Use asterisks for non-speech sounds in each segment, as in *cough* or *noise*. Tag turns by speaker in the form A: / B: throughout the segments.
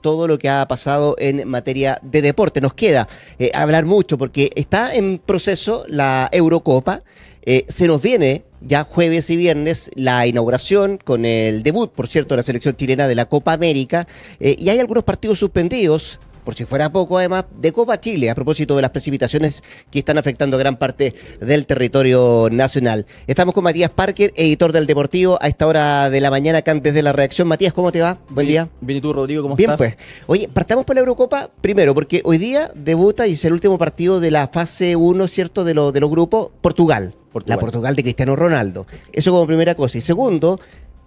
A: todo lo que ha pasado en materia de deporte. Nos queda eh, hablar mucho porque está en proceso la Eurocopa. Eh, se nos viene ya jueves y viernes la inauguración con el debut, por cierto, de la selección chilena de la Copa América. Eh, y hay algunos partidos suspendidos por si fuera poco, además, de Copa Chile, a propósito de las precipitaciones que están afectando gran parte del territorio nacional. Estamos con Matías Parker, editor del Deportivo, a esta hora de la mañana, acá antes de la reacción. Matías, ¿cómo te va? Buen día.
B: Bien, ¿y tú, Rodrigo? ¿Cómo estás? Bien, pues.
A: Oye, partamos por la Eurocopa primero, porque hoy día debuta y es el último partido de la fase 1, ¿cierto?, de, de los grupos, Portugal. Portugal. La Portugal de Cristiano Ronaldo. Eso como primera cosa. Y segundo,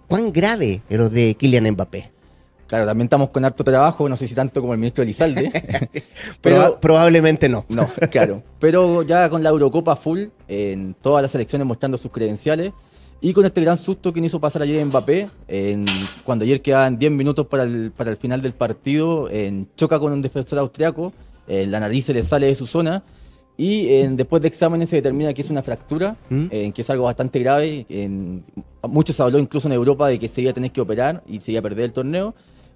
A: ¿cuán grave es lo de Kylian Mbappé? Claro, también estamos con harto trabajo, no sé si tanto como el ministro Elizalde. *laughs* *laughs* pero probablemente no. No, *laughs* claro.
B: Pero ya con la Eurocopa full, en todas las elecciones mostrando sus credenciales, y con este gran susto que nos hizo pasar ayer Mbappé, en, cuando ayer quedaban 10 minutos para el, final del partido, en, choca con un defensor austriaco, la nariz se le sale de su zona, y después de exámenes se determina que es una fractura, ¿Mm? en, que es algo bastante grave. En, muchos habló incluso en Europa de que se iba a tener que operar y se iba a perder el torneo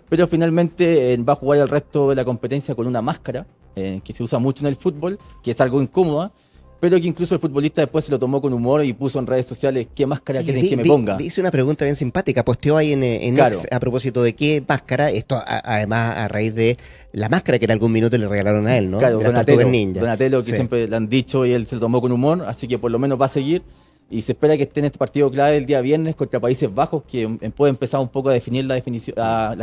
B: pero finalmente eh, va a jugar el resto de la competencia con una máscara, eh, que se usa mucho en el fútbol, que es algo incómoda, pero que incluso el futbolista después se lo tomó con humor y puso en redes sociales qué máscara quieren que me ponga.
A: Hice una pregunta bien simpática, posteó ahí en, eh, X a propósito de qué máscara, esto además a raíz de la máscara que en algún minuto le regalaron a él, ¿no? Donatello, Donatello, que siempre
B: le han dicho y él se lo tomó con humor, así que por lo menos va a seguir y se espera que esté en este partido clave el día viernes contra Países Bajos, que em, puede empezar un poco a definir la,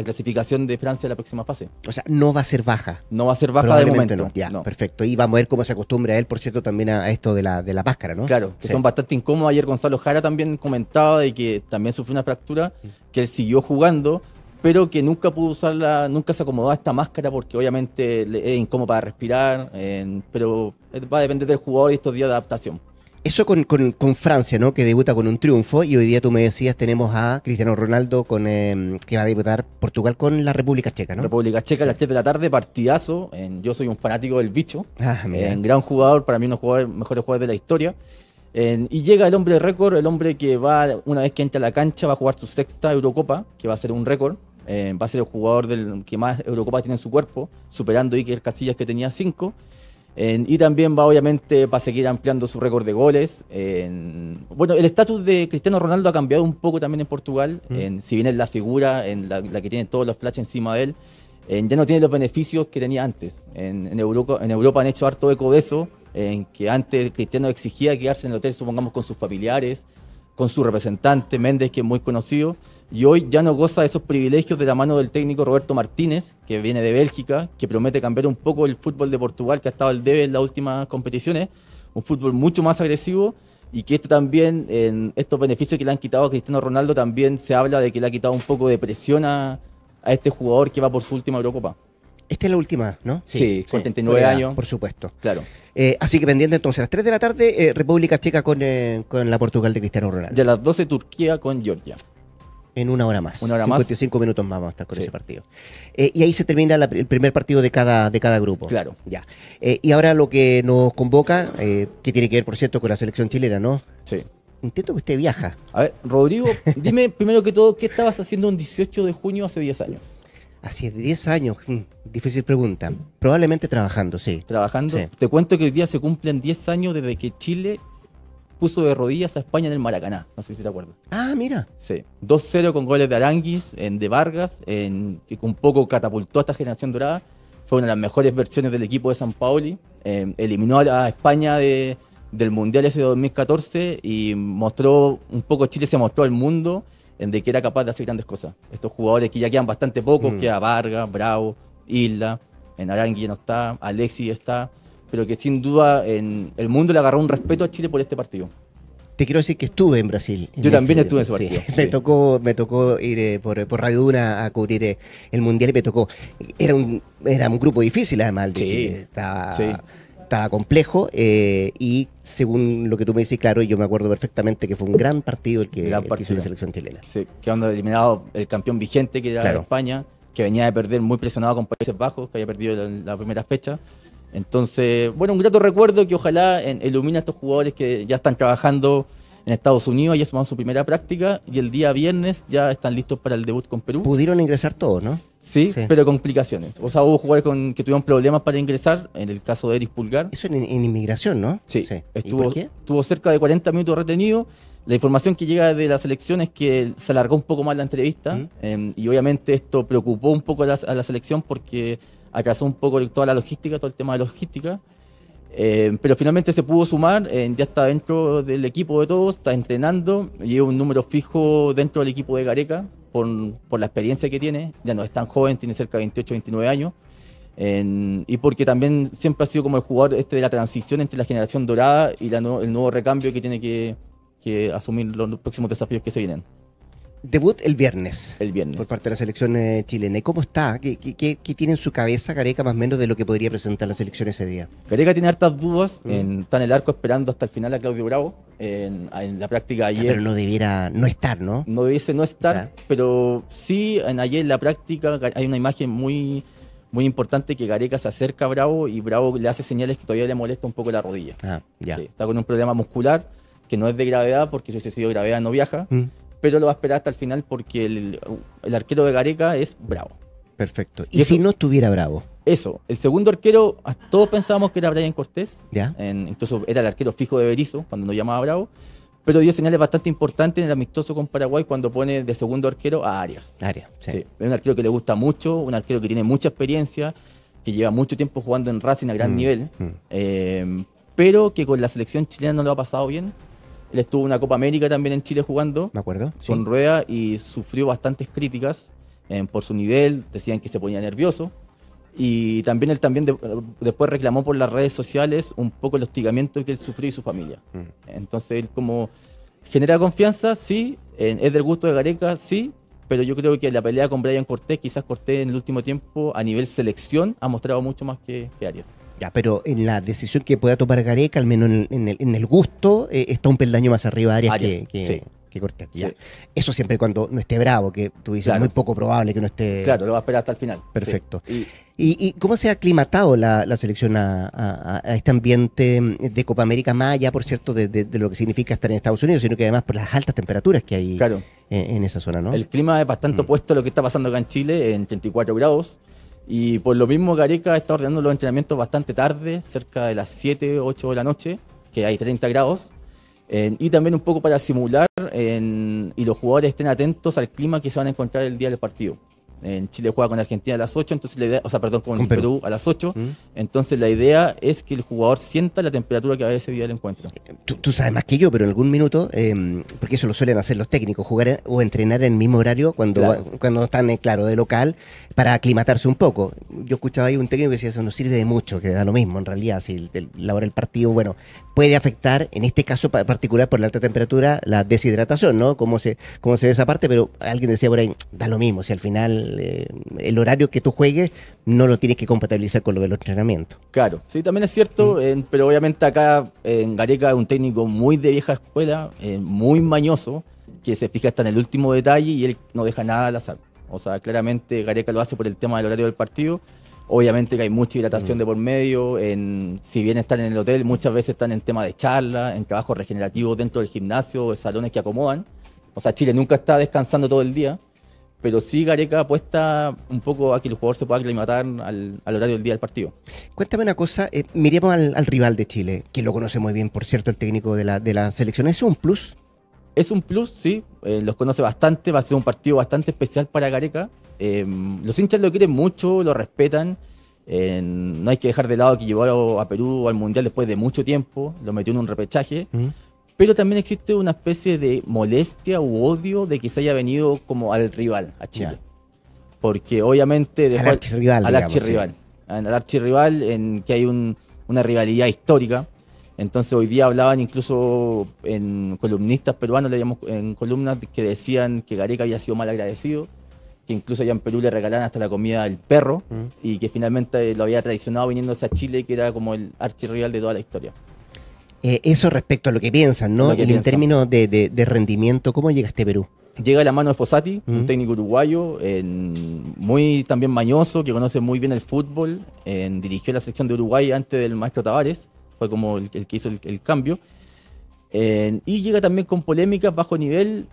B: clasificación de Francia en la próxima fase.
A: O sea, no va a ser baja. No va a ser baja de momento. No. Ya, perfecto. Y vamos a ver cómo se acostumbra él, por cierto, también a esto de la, máscara, ¿no? Claro, que son
B: bastante incómodos. Ayer Gonzalo Jara también comentaba de que también sufrió una fractura, que él siguió jugando, pero que nunca pudo usarla, nunca se acomodó a esta máscara porque obviamente es incómodo para respirar, pero va a depender del jugador y estos días de adaptación.
A: Eso con, con, Francia, ¿no? Que debuta con un triunfo y hoy día tú me decías tenemos a Cristiano Ronaldo con em, que va a debutar Portugal con la República Checa, ¿no?
B: República Checa a las 3 de la tarde, partidazo. yo soy un fanático del bicho.
A: Ah, eh, gran
B: jugador, para mí uno de los mejores jugadores de la historia. y llega el hombre récord, el hombre que va, una vez que entra a la cancha, va a jugar su sexta Eurocopa, que va a ser un récord. Eh, va a ser el jugador del, que más Eurocopa tiene en su cuerpo, superando Iker Casillas que tenía 5 y también va obviamente para seguir ampliando su récord de goles. bueno, el estatus de Cristiano Ronaldo ha cambiado un poco también en Portugal. si bien es la figura, en la, que tiene todos los flashes encima de él, ya no tiene los beneficios que tenía antes. En, Europa, en Europa han hecho harto eco de eso, en que antes Cristiano exigía quedarse en el hotel, supongamos, con sus familiares, con su representante Méndez, que es muy conocido y hoy ya no goza de esos privilegios de la mano del técnico Roberto Martínez, que viene de Bélgica, que promete cambiar un poco el fútbol de Portugal, que ha estado al debe en las últimas competiciones, un fútbol mucho más agresivo y que esto también, en estos beneficios que le han quitado a Cristiano Ronaldo, también se habla de que le ha quitado un poco de presión a, este jugador que va por su última Eurocopa.
A: Esta es la última, ¿no? Sí, con 39 años. Por supuesto. Claro. Eh, así que pendiente entonces, a las 3 de la tarde, eh, República Checa con, eh, con la Portugal de Cristiano Ronaldo.
B: Y a las 12, Turquía con Georgia.
A: En una hora más. Una hora 55 minutos más vamos a estar con ese partido. Eh, y ahí se termina el primer partido de cada, de cada grupo. Claro. Ya. Eh, y ahora lo que nos convoca, eh, que tiene que ver, por cierto, con la selección chilena, ¿no? Sí. Intento que usted viaja. A ver, Rodrigo, dime *laughs* primero que todo, ¿qué estabas haciendo un 18 de junio hace 10 años? Hace 10 años, hmm, difícil pregunta. Probablemente trabajando, sí. Trabajando. Te cuento que hoy día se
B: cumplen 10 años desde que Chile puso de rodillas a España en el Maracaná. No sé si te acuerdas. Ah, mira. Sí. 2-0 con goles de Aranguis, en de Vargas, en, que un poco catapultó a esta generación dorada. Fue una de las mejores versiones del equipo de San Paoli. Em, eliminó a España de, del Mundial ese 2014 y mostró un poco Chile, se mostró al mundo en de que era capaz de hacer grandes cosas. Estos jugadores que ya quedan bastante pocos, mm. Vargas, Bravo, Isla, en Arangui no está, Alexis está pero que sin duda en el mundo le agarró un respeto a Chile por este partido.
A: Te quiero decir que estuve en Brasil. Yo también estuve en ese partido. *laughs* Me, tocó, me tocó ir eh, por, por Radio Duna a cubrir eh, el Mundial y me tocó. Era un, era un grupo difícil además. de Chile. Estaba, estaba complejo eh, y según lo que tú me dices, claro, yo me acuerdo perfectamente que fue un gran partido el que, gran partido. la selección chilena.
B: Sí, quedando eliminado el campeón vigente que era España, que venía de perder muy presionado con Países Bajos, que había perdido la primera fecha. Entonces, bueno, un grato recuerdo que ojalá ilumina a estos jugadores que ya están trabajando en Estados Unidos, ya sumaron su primera práctica y el día viernes ya están listos para el debut con Perú. Pudieron ingresar todos, ¿no? Sí, pero complicaciones. O sea, hubo jugadores que tuvieron problemas para ingresar, en el caso de Eris Pulgar. Eso en, inmigración, ¿no? Sí. sí. Estuvo, ¿Y cerca de 40 minutos retenido. La información que llega de la selección es que se alargó un poco más la entrevista em, y obviamente esto preocupó un poco a la selección porque atrasó un poco toda la logística, todo el tema de logística. Eh, pero finalmente se pudo sumar, eh, ya está dentro del equipo de todos, está entrenando, lleva un número fijo dentro del equipo de Gareca por, la experiencia que tiene, ya no es tan joven, tiene cerca de 28, 29 años, y porque también siempre ha sido como el jugador este de la transición entre la generación dorada y el nuevo recambio que tiene que, asumir los próximos desafíos
A: que se vienen. Debut el viernes. El viernes. Por parte de la selección eh, chilena. ¿Y cómo está? ¿Qué, tiene en su cabeza Gareca, más o menos de lo que podría presentar la selección ese día? Gareca tiene hartas dudas. Mm. En, está en el arco esperando hasta el final a Claudio Bravo. En, la práctica ayer. pero no debiera no
B: estar, ¿no? No debiese no estar, pero sí, en ayer en la práctica hay una imagen muy, muy importante que Gareca se acerca a Bravo y Bravo le hace señales que todavía le molesta un poco la rodilla.
A: Ah, ya. está
B: con un problema muscular que no es de gravedad porque si hubiese sido gravedad no viaja. Mm pero lo va a esperar hasta el final porque el, arquero de Gareca es bravo.
A: Perfecto. ¿Y, si no estuviera bravo?
B: Eso. El segundo arquero, ah, todos pensábamos que era Brian Cortés. ¿Ya? incluso era el arquero fijo de Berizzo cuando no llamaba bravo. Pero dio señales bastante importantes en el amistoso con Paraguay cuando pone de segundo arquero a Arias. Arias, sí. Es un arquero que le gusta mucho, un arquero que tiene mucha experiencia, que lleva mucho tiempo jugando en Racing a gran mm, nivel, mm. Eh, pero que con la selección chilena no lo ha pasado bien él estuvo en una Copa América también en Chile jugando. Me acuerdo. Con Rueda y sufrió bastantes críticas eh, por su nivel. Decían que se ponía nervioso. Y también él también después reclamó por las redes sociales un poco el hostigamiento que él sufrió y su familia. Mm. Entonces él como genera confianza, sí, es del gusto de Gareca, sí, pero yo creo que la pelea con Brian Cortés, quizás Cortés en el último tiempo a nivel selección ha mostrado mucho más que, que Arias.
A: Ya, pero en la decisión que pueda tomar Gareca, al menos en el, gusto, eh, está un peldaño más arriba Arias, Arias que, que, Cortés. Eso siempre cuando no esté bravo, que tú dices muy poco probable que no esté. Claro, lo
B: va a esperar hasta el final. Perfecto.
A: Y, cómo se ha aclimatado la, selección a, este ambiente de Copa América, más allá, por cierto, de, lo que significa estar en Estados Unidos, sino que además por las altas temperaturas que hay en, esa zona, ¿no? El
B: clima es bastante mm. opuesto a lo que está pasando acá en Chile, en 34 grados. Y por lo mismo Gareca está ordenando los entrenamientos bastante tarde, cerca de las 7, 8 de la noche, que hay 30 grados. y también un poco para simular y los jugadores estén atentos al clima que se van a encontrar el día del partido. En Chile juega con Argentina a las 8, entonces la idea, o sea, perdón, con, Perú. a las 8. Mm. Entonces la idea es que el jugador sienta la temperatura que va a ese día del encuentro.
A: Tú, sabes más que yo, pero en algún minuto, em, porque eso lo suelen hacer los técnicos, jugar o entrenar en el mismo horario cuando, cuando están, eh, claro, de local, para aclimatarse un poco. Yo escuchaba ahí un técnico que decía, eso no sirve de mucho, que da lo mismo, en realidad, si la hora del partido, bueno, puede afectar, en este caso particular por la alta temperatura, la deshidratación, ¿no? Cómo se, cómo se ve esa parte, pero alguien decía por ahí, da lo mismo, si al final eh, el, horario que tú juegues no lo tienes que compatibilizar con lo de los entrenamientos.
B: Claro, sí, también es cierto, mm. eh, pero obviamente acá eh, en Gareca es un técnico muy de vieja escuela, muy mañoso, que se fija hasta en el último detalle y él no deja nada al azar. O sea, claramente Gareca lo hace por el tema del horario del partido. Obviamente que hay mucha hidratación mm. de por medio, en, si bien están en el hotel, muchas veces están en tema de charlas en trabajos regenerativos dentro del gimnasio, de salones que acomodan. O sea, Chile nunca está descansando todo el día pero sí Gareca apuesta un poco a que el jugador se pueda aclimatar al, al horario del día del partido.
A: Cuéntame una cosa, eh, miremos al, rival de Chile, que lo conoce muy bien, por cierto, el técnico de la, de la selección. ¿Es un plus? Es un plus, sí,
B: eh, los conoce bastante, va a ser un partido bastante especial para Gareca. Eh, los hinchas lo quieren mucho, lo respetan. no hay que dejar de lado que llevó a, Perú al Mundial después de mucho tiempo, lo metió en un repechaje. Mm pero también existe una especie de molestia u odio de que se haya venido como al rival, a Chile. Porque obviamente... al archirrival. Al archirrival. Al archirrival en que hay una rivalidad histórica. Entonces hoy día hablaban incluso en columnistas peruanos, leíamos en columnas que decían que Gareca había sido mal agradecido, que incluso allá en Perú le regalaban hasta la comida al perro mm. y que finalmente lo había traicionado viniéndose a Chile, que era como el archirrival de toda la historia.
A: Eh, eso respecto a lo que piensan, ¿no? y en términos de, rendimiento, ¿cómo llega este Perú?
B: Llega la mano de Fossati, un técnico uruguayo, muy también mañoso, que conoce muy bien el fútbol, en, dirigió la sección de Uruguay antes del maestro Tavares, fue como el, que hizo el, cambio. y llega también con polémicas bajo nivel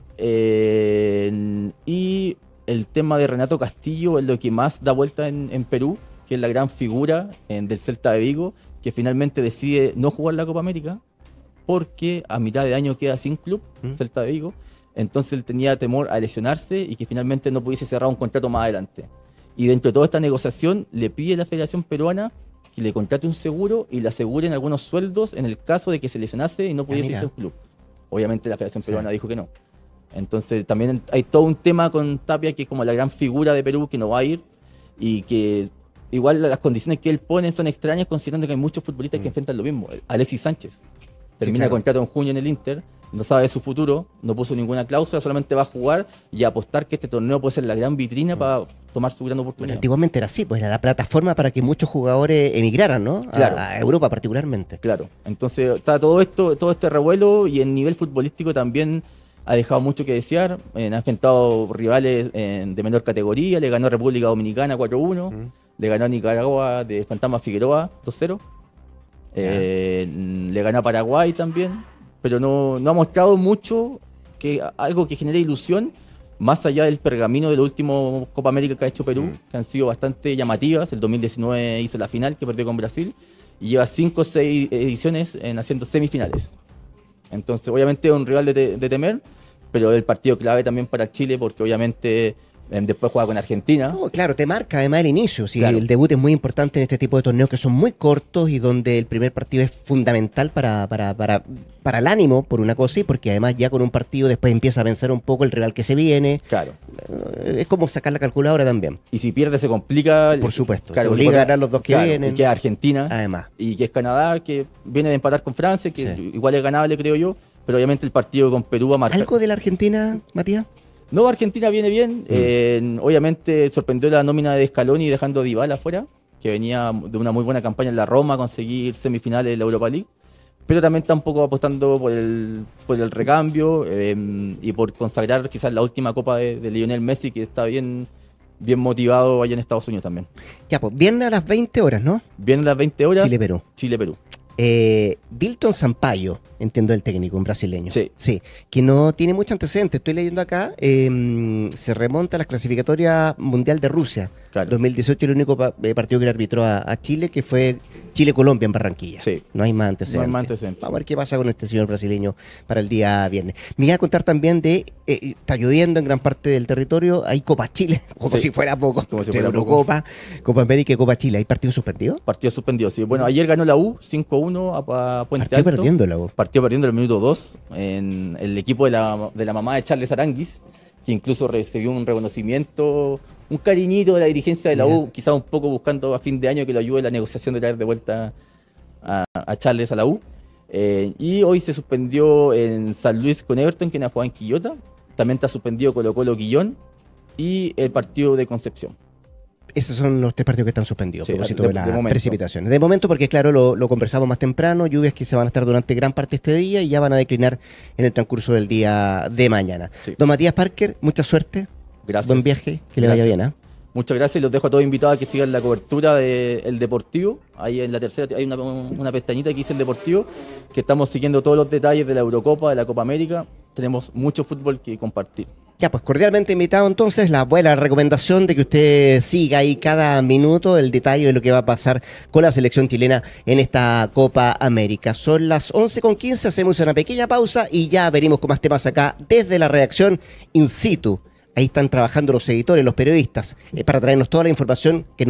B: y el tema de Renato Castillo es lo que más da vuelta en, Perú, que es la gran figura del Celta de Vigo, que finalmente decide no jugar la Copa América porque a mitad de año queda sin club, mm. Celta de Vigo. Entonces él tenía temor a lesionarse y que finalmente no pudiese cerrar un contrato más adelante. Y dentro de toda esta negociación le pide a la Federación Peruana que le contrate un seguro y le aseguren algunos sueldos en el caso de que se lesionase y no ah, pudiese irse a un club. Obviamente la Federación Peruana dijo que no. Entonces también hay todo un tema con Tapia que es como la gran figura de Perú que no va a ir y que igual las condiciones que él pone son extrañas considerando que hay muchos futbolistas que mm. enfrentan lo mismo. Alexis Sánchez termina contrato en junio en el Inter, no sabe de su futuro, no puso ninguna cláusula, solamente va a jugar y apostar que este torneo puede ser la gran vitrina mm. para tomar su gran oportunidad.
A: antiguamente era así, pues era la plataforma para que muchos jugadores emigraran, ¿no? A, Europa particularmente.
B: Claro. Entonces está todo esto, todo este revuelo y en nivel futbolístico también ha dejado mucho que desear. Eh, ha enfrentado rivales eh, de menor categoría, le ganó República Dominicana 4-1 le ganó a Nicaragua de Fantasma Figueroa 2-0. Eh, le ganó a Paraguay también, pero no, no ha mostrado mucho que algo que genere ilusión más allá del pergamino de la última Copa América que ha hecho Perú, mm. que han sido bastante llamativas. El 2019 hizo la final que perdió con Brasil y lleva 5 o 6 ediciones en haciendo semifinales. Entonces, obviamente es un rival de, de, temer, pero el partido clave también para Chile porque obviamente Después juega con Argentina. claro,
A: te marca además el inicio. Si El debut es muy importante en este tipo de torneos que son muy cortos y donde el primer partido es fundamental para, para, para, para el ánimo, por una cosa, y porque además ya con un partido después empieza a pensar un poco el real que se viene. Claro. Eh, es como sacar la calculadora también.
B: Y si pierde se complica. Por supuesto. Claro, ganar los dos que vienen. que
A: Argentina. Además.
B: Y que es Canadá, que viene de empatar con Francia, que igual es ganable, creo yo pero obviamente el partido con Perú va a marcar. ¿Algo
A: de la Argentina, Matías?
B: No, Argentina viene bien. Mm. obviamente sorprendió la nómina de Scaloni dejando a Dybala afuera, que venía de una muy buena campaña en la Roma, a conseguir semifinales de la Europa League. Pero también está un poco apostando por el, por el recambio em, y por consagrar quizás la última copa de, Lionel Messi, que está bien, bien motivado allá en Estados Unidos también.
A: Ya, pues, viene a las 20 horas, ¿no? Viene a las 20 horas. Chile-Perú. Chile-Perú. Eh, Bilton Sampaio, entiendo el técnico, un brasileño. Sí. Sí, que no tiene mucho antecedente. Estoy leyendo acá, em, se remonta a la clasificatoria mundial de Rusia. Claro. 2018, el único eh, partido que le arbitró a, Chile, que fue Chile-Colombia en Barranquilla. Sí. No hay más antecedentes. Vamos a ver qué pasa con este señor brasileño para el día viernes. Me iba a contar también de. Eh, está lloviendo en gran parte del territorio. Hay Copa Chile, *laughs* como si fuera poco. Como si poco. Copa América y Copa Chile. ¿Hay partido suspendido?
B: Partido suspendido, sí. Bueno, ayer ganó la U 5-1 Partió perdiendo la Partió perdiendo el minuto 2 en el equipo de la, mamá de Charles Aranguis, que incluso recibió un reconocimiento, un cariñito de la dirigencia de la U, quizás un poco buscando a fin de año que lo ayude la negociación de traer de vuelta a, Charles a la U. Eh, y hoy se suspendió en San Luis con Everton, que jugado en Quillota. También está suspendido Colo Colo Guillón y el partido de Concepción
A: esos son los tres partidos que están suspendidos por de, de, las precipitaciones. De momento, porque claro, lo, conversamos más temprano, lluvias que se van a estar durante gran parte de este día y ya van a declinar en el transcurso del día de mañana. Don Matías Parker, mucha suerte. Gracias. Buen viaje, que le vaya bien. ¿eh?
B: Muchas gracias y los dejo a todos invitados a que sigan la cobertura del Deportivo. Ahí en la tercera hay una, una pestañita que dice el Deportivo, que estamos siguiendo todos los detalles de la Eurocopa, de la Copa América tenemos mucho fútbol que compartir.
A: Ya, pues cordialmente invitado entonces la buena recomendación de que usted siga ahí cada minuto el detalle de lo que va a pasar con la selección chilena en esta Copa América. Son las con 11.15, hacemos una pequeña pausa y ya venimos con más temas acá desde la redacción in situ. Ahí están trabajando los editores, los periodistas, eh, para traernos toda la información que nos...